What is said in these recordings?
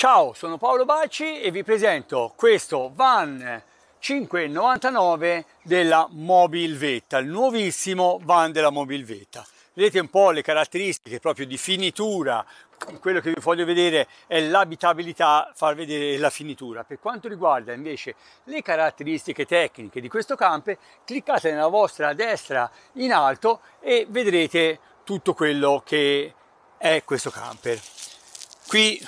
Ciao, sono Paolo Baci e vi presento questo van 599 della Mobilvetta, il nuovissimo van della Mobilvetta. Vedete un po' le caratteristiche proprio di finitura, quello che vi voglio vedere è l'abitabilità, far vedere la finitura. Per quanto riguarda invece le caratteristiche tecniche di questo camper, cliccate nella vostra destra in alto e vedrete tutto quello che è questo camper. Qui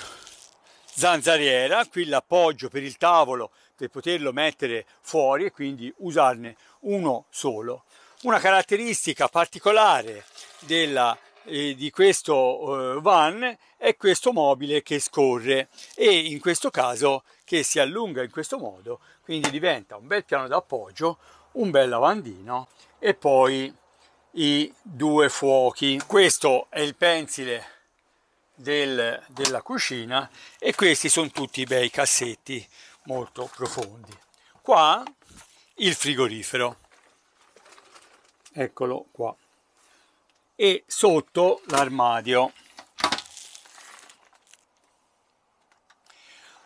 zanzariera, qui l'appoggio per il tavolo per poterlo mettere fuori e quindi usarne uno solo. Una caratteristica particolare della eh, di questo eh, van è questo mobile che scorre e in questo caso che si allunga in questo modo quindi diventa un bel piano d'appoggio un bel lavandino e poi i due fuochi questo è il pensile del, della cucina e questi sono tutti bei cassetti molto profondi. Qua il frigorifero, eccolo qua, e sotto l'armadio.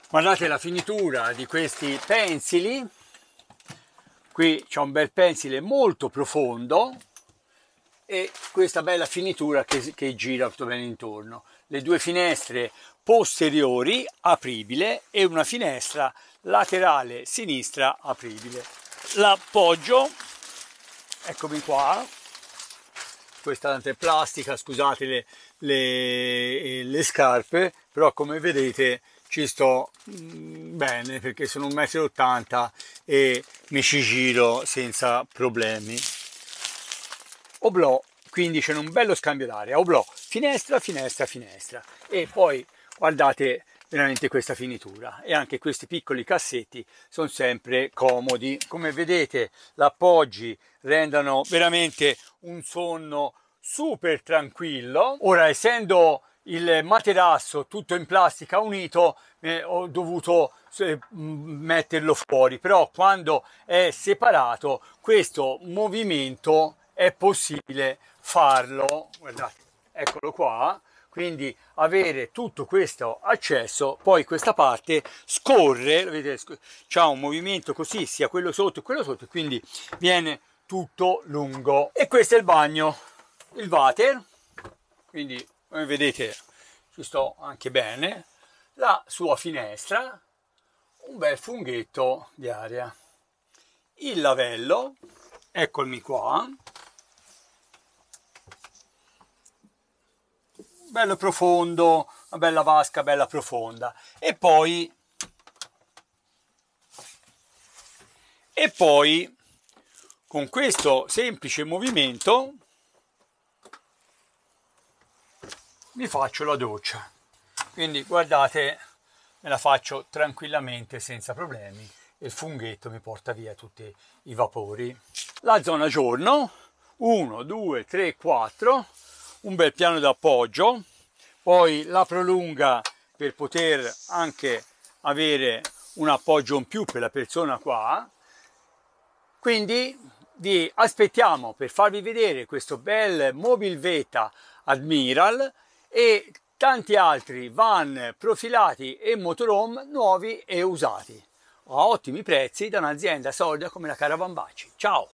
Guardate la finitura di questi pensili, qui c'è un bel pensile molto profondo, e questa bella finitura che, che gira tutto bene intorno. Le due finestre posteriori apribile e una finestra laterale sinistra apribile. L'appoggio, eccomi qua, questa tanto è plastica, scusate le, le, le scarpe, però come vedete ci sto mm, bene perché sono 1,80 m e mi ci giro senza problemi oblò, quindi c'è un bello scambio d'aria, oblò, finestra, finestra, finestra. E poi guardate veramente questa finitura e anche questi piccoli cassetti sono sempre comodi. Come vedete l'appoggi rendono veramente un sonno super tranquillo. Ora essendo il materasso tutto in plastica unito eh, ho dovuto eh, metterlo fuori però quando è separato questo movimento è possibile farlo, guardate, eccolo qua, quindi avere tutto questo accesso, poi questa parte scorre, c'è un movimento così, sia quello sotto che quello sotto, quindi viene tutto lungo. E questo è il bagno, il water, quindi come vedete ci sto anche bene, la sua finestra, un bel funghetto di aria, il lavello, eccomi qua, bello profondo, una bella vasca bella profonda. E poi, e poi con questo semplice movimento mi faccio la doccia. Quindi guardate, me la faccio tranquillamente senza problemi il funghetto mi porta via tutti i vapori. La zona giorno, 1, 2, 3, 4, un bel piano d'appoggio, poi la prolunga per poter anche avere un appoggio in più per la persona qua. Quindi vi aspettiamo per farvi vedere questo bel Mobil Veta Admiral e tanti altri van profilati e motorhome nuovi e usati a ottimi prezzi da un'azienda solida come la Caravan Baci. Ciao!